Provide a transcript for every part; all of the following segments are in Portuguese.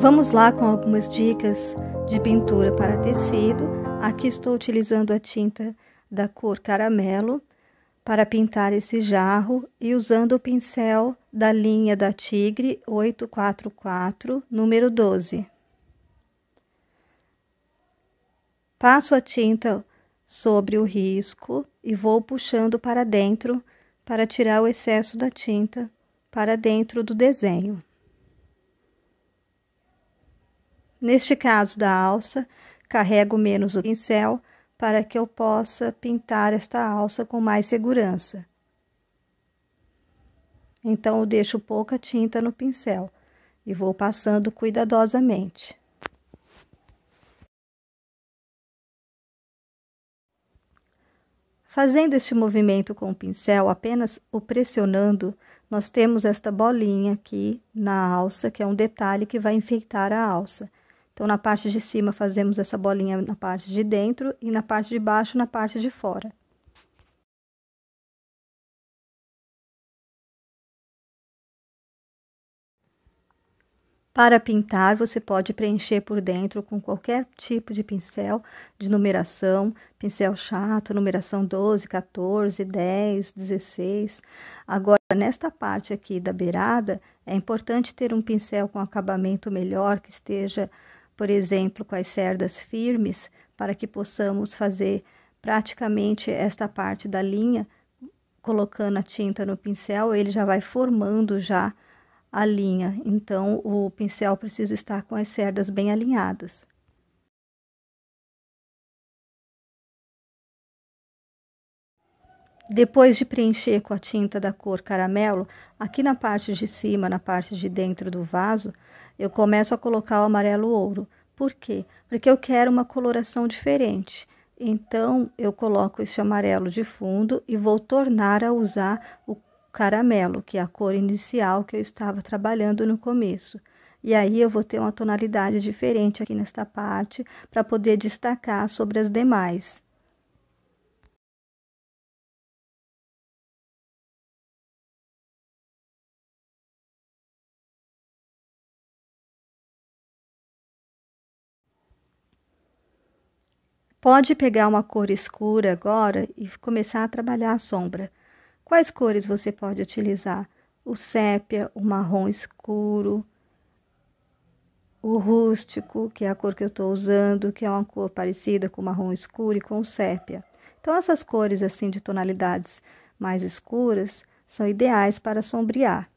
Vamos lá com algumas dicas de pintura para tecido. Aqui estou utilizando a tinta da cor caramelo para pintar esse jarro e usando o pincel da linha da Tigre 844, número 12. Passo a tinta sobre o risco e vou puxando para dentro para tirar o excesso da tinta para dentro do desenho. Neste caso da alça, carrego menos o pincel para que eu possa pintar esta alça com mais segurança. Então, eu deixo pouca tinta no pincel e vou passando cuidadosamente. Fazendo este movimento com o pincel, apenas o pressionando, nós temos esta bolinha aqui na alça, que é um detalhe que vai enfeitar a alça. Então, na parte de cima, fazemos essa bolinha na parte de dentro e na parte de baixo, na parte de fora. Para pintar, você pode preencher por dentro com qualquer tipo de pincel de numeração, pincel chato, numeração 12, 14, 10, 16. Agora, nesta parte aqui da beirada, é importante ter um pincel com acabamento melhor, que esteja por exemplo, com as cerdas firmes, para que possamos fazer praticamente esta parte da linha, colocando a tinta no pincel, ele já vai formando já a linha. Então, o pincel precisa estar com as cerdas bem alinhadas. Depois de preencher com a tinta da cor caramelo, aqui na parte de cima, na parte de dentro do vaso, eu começo a colocar o amarelo ouro. Por quê? Porque eu quero uma coloração diferente. Então, eu coloco esse amarelo de fundo e vou tornar a usar o caramelo, que é a cor inicial que eu estava trabalhando no começo. E aí, eu vou ter uma tonalidade diferente aqui nesta parte, para poder destacar sobre as demais. Pode pegar uma cor escura agora e começar a trabalhar a sombra. Quais cores você pode utilizar? O sépia, o marrom escuro, o rústico, que é a cor que eu estou usando, que é uma cor parecida com o marrom escuro e com o sépia. Então, essas cores assim de tonalidades mais escuras são ideais para sombrear.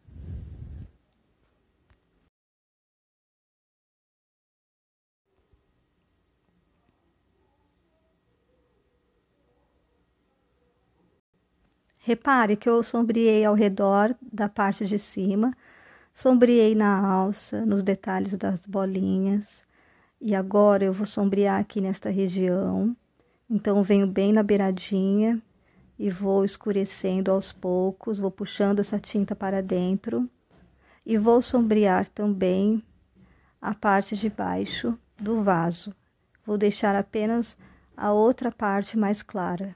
Repare que eu sombreei ao redor da parte de cima, sombreei na alça, nos detalhes das bolinhas, e agora eu vou sombrear aqui nesta região. Então, venho bem na beiradinha e vou escurecendo aos poucos, vou puxando essa tinta para dentro. E vou sombrear também a parte de baixo do vaso. Vou deixar apenas a outra parte mais clara.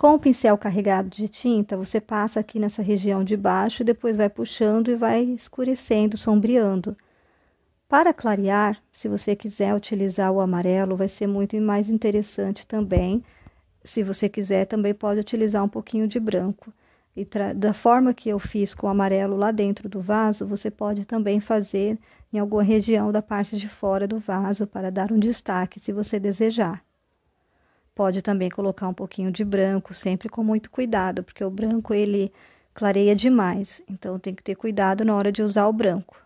Com o pincel carregado de tinta, você passa aqui nessa região de baixo, depois vai puxando e vai escurecendo, sombreando. Para clarear, se você quiser utilizar o amarelo, vai ser muito mais interessante também. Se você quiser, também pode utilizar um pouquinho de branco. E da forma que eu fiz com o amarelo lá dentro do vaso, você pode também fazer em alguma região da parte de fora do vaso para dar um destaque, se você desejar. Pode também colocar um pouquinho de branco, sempre com muito cuidado, porque o branco ele clareia demais, então tem que ter cuidado na hora de usar o branco.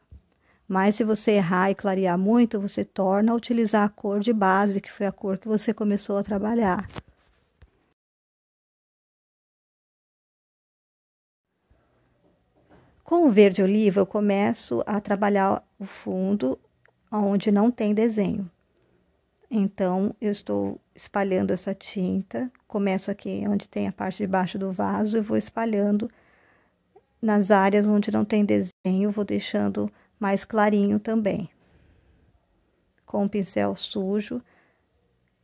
Mas se você errar e clarear muito, você torna a utilizar a cor de base, que foi a cor que você começou a trabalhar. Com o verde oliva, eu começo a trabalhar o fundo onde não tem desenho. Então, eu estou espalhando essa tinta, começo aqui onde tem a parte de baixo do vaso e vou espalhando nas áreas onde não tem desenho, vou deixando mais clarinho também. Com o pincel sujo,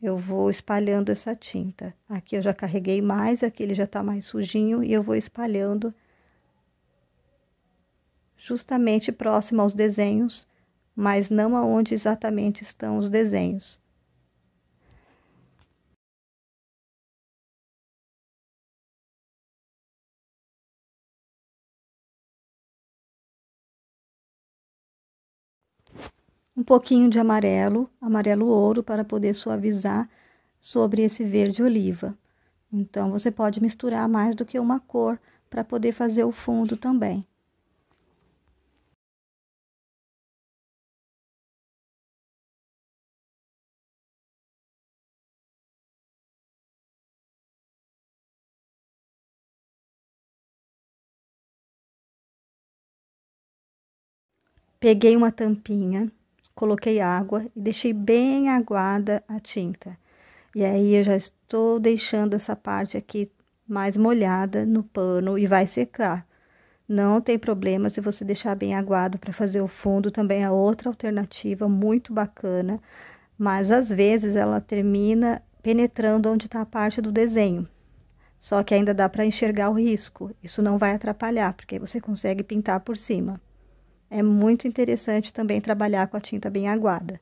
eu vou espalhando essa tinta. Aqui eu já carreguei mais, aqui ele já tá mais sujinho e eu vou espalhando justamente próximo aos desenhos, mas não aonde exatamente estão os desenhos. um pouquinho de amarelo, amarelo ouro, para poder suavizar sobre esse verde oliva. Então, você pode misturar mais do que uma cor para poder fazer o fundo também. Peguei uma tampinha coloquei água e deixei bem aguada a tinta. E aí, eu já estou deixando essa parte aqui mais molhada no pano e vai secar. Não tem problema se você deixar bem aguado para fazer o fundo, também é outra alternativa muito bacana. Mas, às vezes, ela termina penetrando onde está a parte do desenho. Só que ainda dá para enxergar o risco. Isso não vai atrapalhar, porque você consegue pintar por cima. É muito interessante também trabalhar com a tinta bem aguada.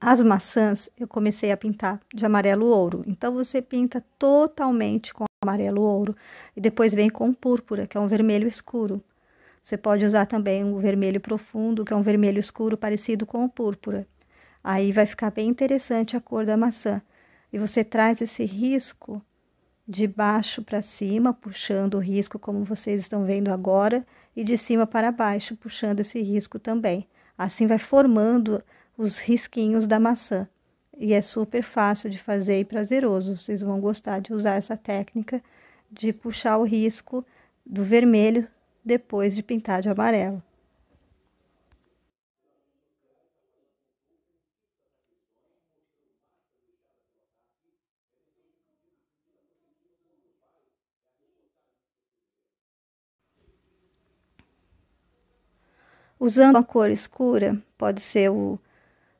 As maçãs eu comecei a pintar de amarelo ouro. Então você pinta totalmente com amarelo ouro e depois vem com púrpura, que é um vermelho escuro. Você pode usar também um vermelho profundo, que é um vermelho escuro parecido com o púrpura. Aí vai ficar bem interessante a cor da maçã. E você traz esse risco de baixo para cima, puxando o risco como vocês estão vendo agora, e de cima para baixo, puxando esse risco também. Assim vai formando os risquinhos da maçã. E é super fácil de fazer e prazeroso. Vocês vão gostar de usar essa técnica de puxar o risco do vermelho depois de pintar de amarelo. usando uma cor escura, pode ser o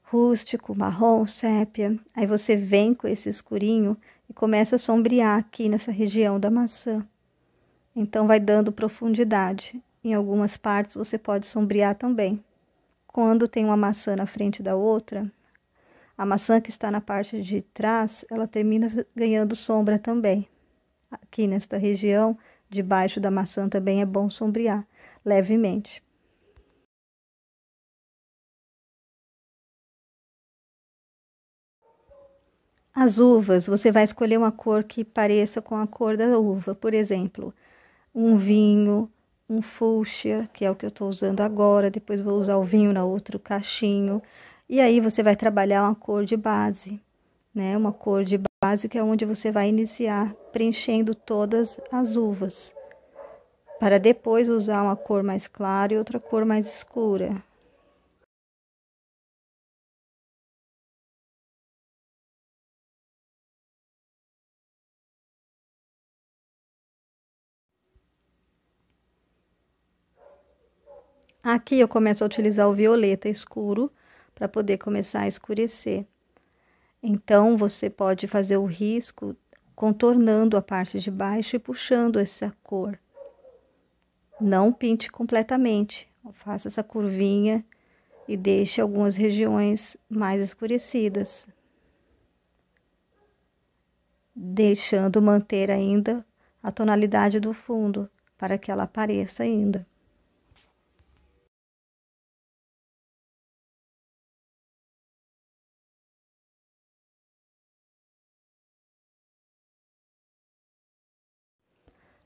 rústico, marrom, sépia. Aí você vem com esse escurinho e começa a sombrear aqui nessa região da maçã. Então, vai dando profundidade. Em algumas partes, você pode sombrear também. Quando tem uma maçã na frente da outra, a maçã que está na parte de trás, ela termina ganhando sombra também. Aqui nesta região, debaixo da maçã também é bom sombrear levemente. As uvas, você vai escolher uma cor que pareça com a cor da uva, por exemplo, um vinho, um fúcsia, que é o que eu estou usando agora, depois vou usar o vinho na outro cachinho, e aí você vai trabalhar uma cor de base, né? Uma cor de base que é onde você vai iniciar preenchendo todas as uvas, para depois usar uma cor mais clara e outra cor mais escura. Aqui eu começo a utilizar o violeta escuro para poder começar a escurecer. Então, você pode fazer o risco contornando a parte de baixo e puxando essa cor. Não pinte completamente, faça essa curvinha e deixe algumas regiões mais escurecidas, deixando manter ainda a tonalidade do fundo para que ela apareça ainda.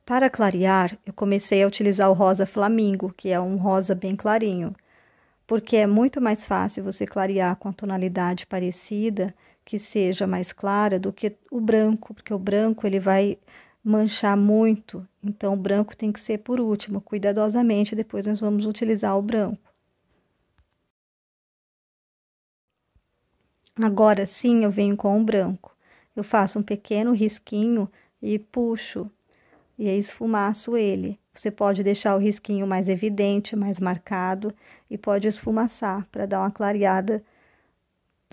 Para clarear, eu comecei a utilizar o rosa flamingo, que é um rosa bem clarinho, porque é muito mais fácil você clarear com a tonalidade parecida, que seja mais clara, do que o branco, porque o branco ele vai manchar muito, então o branco tem que ser por último, cuidadosamente, depois nós vamos utilizar o branco. Agora sim eu venho com o branco. Eu faço um pequeno risquinho e puxo e aí esfumaço ele. Você pode deixar o risquinho mais evidente, mais marcado e pode esfumaçar para dar uma clareada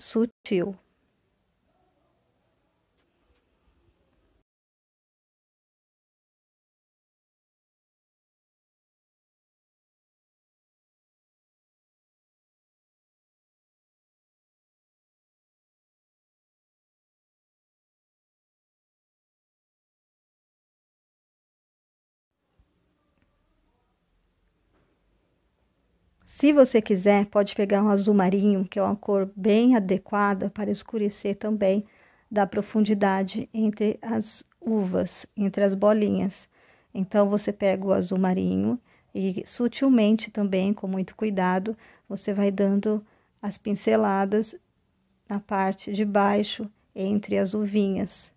sutil. Se você quiser, pode pegar um azul marinho, que é uma cor bem adequada para escurecer também da profundidade entre as uvas, entre as bolinhas. Então, você pega o azul marinho e sutilmente também, com muito cuidado, você vai dando as pinceladas na parte de baixo entre as uvinhas.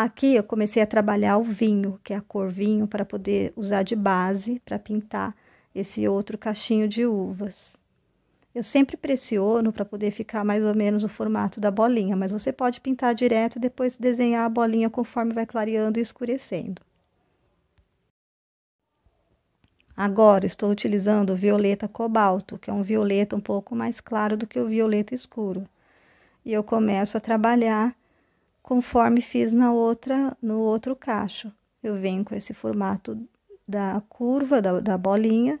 Aqui eu comecei a trabalhar o vinho, que é a cor vinho, para poder usar de base para pintar esse outro cachinho de uvas. Eu sempre pressiono para poder ficar mais ou menos o formato da bolinha, mas você pode pintar direto e depois desenhar a bolinha conforme vai clareando e escurecendo. Agora estou utilizando o violeta cobalto, que é um violeta um pouco mais claro do que o violeta escuro. E eu começo a trabalhar conforme fiz na outra, no outro cacho. Eu venho com esse formato da curva, da, da bolinha,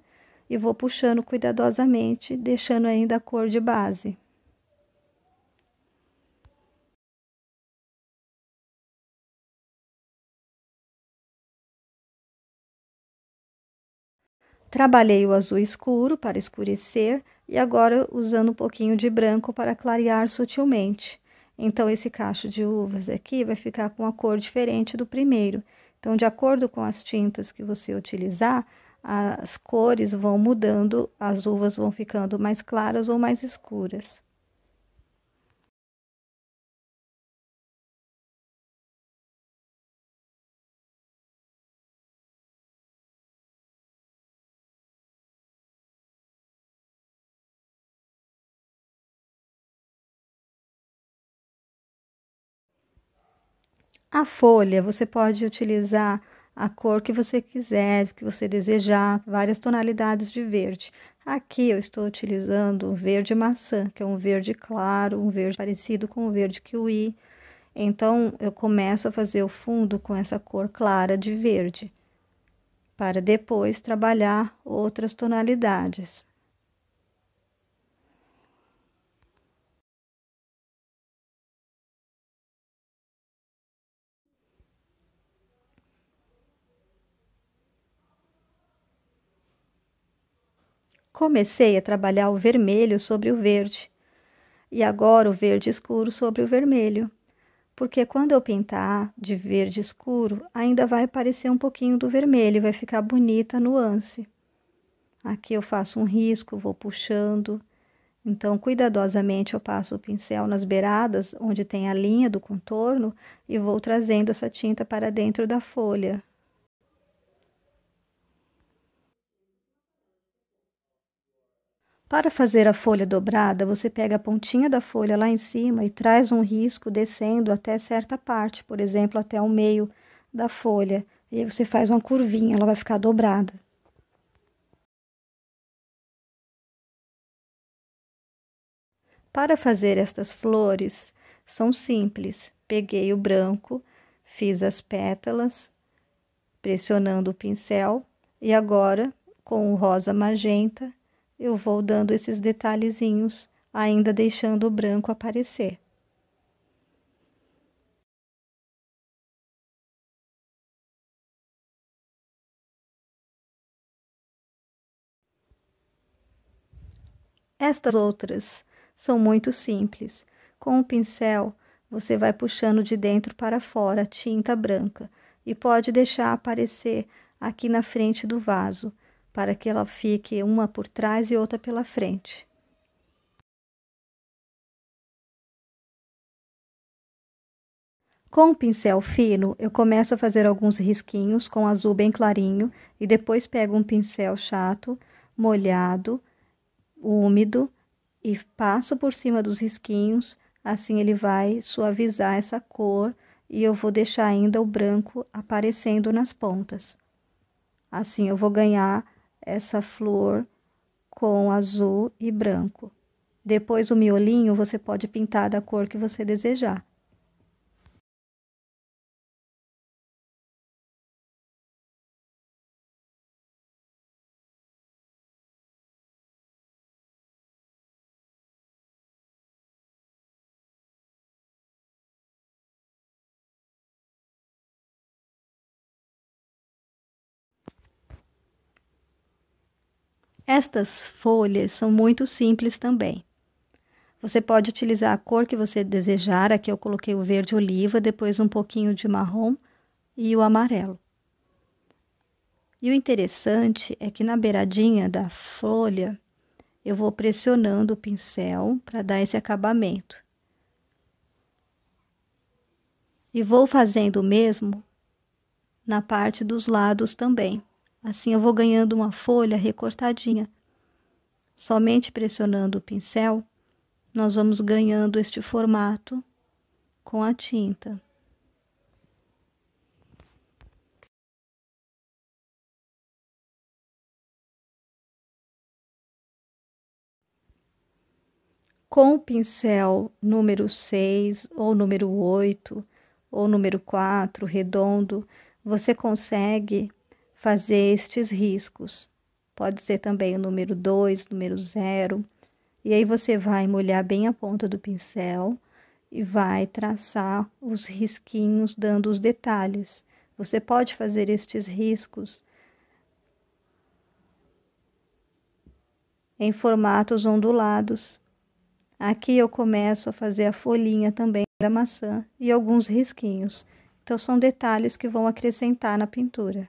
e vou puxando cuidadosamente, deixando ainda a cor de base. Trabalhei o azul escuro para escurecer e agora usando um pouquinho de branco para clarear sutilmente. Então, esse cacho de uvas aqui vai ficar com uma cor diferente do primeiro. Então, de acordo com as tintas que você utilizar, as cores vão mudando, as uvas vão ficando mais claras ou mais escuras. A folha, você pode utilizar a cor que você quiser, que você desejar, várias tonalidades de verde. Aqui eu estou utilizando o verde maçã, que é um verde claro, um verde parecido com o verde kiwi. Então, eu começo a fazer o fundo com essa cor clara de verde, para depois trabalhar outras tonalidades. comecei a trabalhar o vermelho sobre o verde e agora o verde escuro sobre o vermelho, porque quando eu pintar de verde escuro, ainda vai aparecer um pouquinho do vermelho, vai ficar bonita a nuance. Aqui eu faço um risco, vou puxando. Então, cuidadosamente eu passo o pincel nas beiradas, onde tem a linha do contorno, e vou trazendo essa tinta para dentro da folha. Para fazer a folha dobrada, você pega a pontinha da folha lá em cima e traz um risco descendo até certa parte, por exemplo, até o meio da folha. E aí você faz uma curvinha, ela vai ficar dobrada. Para fazer estas flores, são simples. Peguei o branco, fiz as pétalas, pressionando o pincel, e agora, com o rosa magenta, eu vou dando esses detalhezinhos, ainda deixando o branco aparecer. Estas outras são muito simples. Com o pincel, você vai puxando de dentro para fora tinta branca e pode deixar aparecer aqui na frente do vaso para que ela fique uma por trás e outra pela frente. Com o um pincel fino, eu começo a fazer alguns risquinhos com azul bem clarinho e depois pego um pincel chato, molhado, úmido e passo por cima dos risquinhos, assim ele vai suavizar essa cor e eu vou deixar ainda o branco aparecendo nas pontas. Assim eu vou ganhar essa flor com azul e branco. Depois o miolinho você pode pintar da cor que você desejar. Estas folhas são muito simples também. Você pode utilizar a cor que você desejar. Aqui eu coloquei o verde oliva, depois um pouquinho de marrom e o amarelo. E o interessante é que na beiradinha da folha eu vou pressionando o pincel para dar esse acabamento. E vou fazendo o mesmo na parte dos lados também. Assim eu vou ganhando uma folha recortadinha. Somente pressionando o pincel, nós vamos ganhando este formato com a tinta. com o pincel número 6 ou número 8 ou número 4 redondo, você consegue fazer estes riscos. Pode ser também o número 2, número 0. E aí você vai molhar bem a ponta do pincel e vai traçar os risquinhos dando os detalhes. Você pode fazer estes riscos em formatos ondulados. Aqui eu começo a fazer a folhinha também da maçã e alguns risquinhos. Então, são detalhes que vão acrescentar na pintura.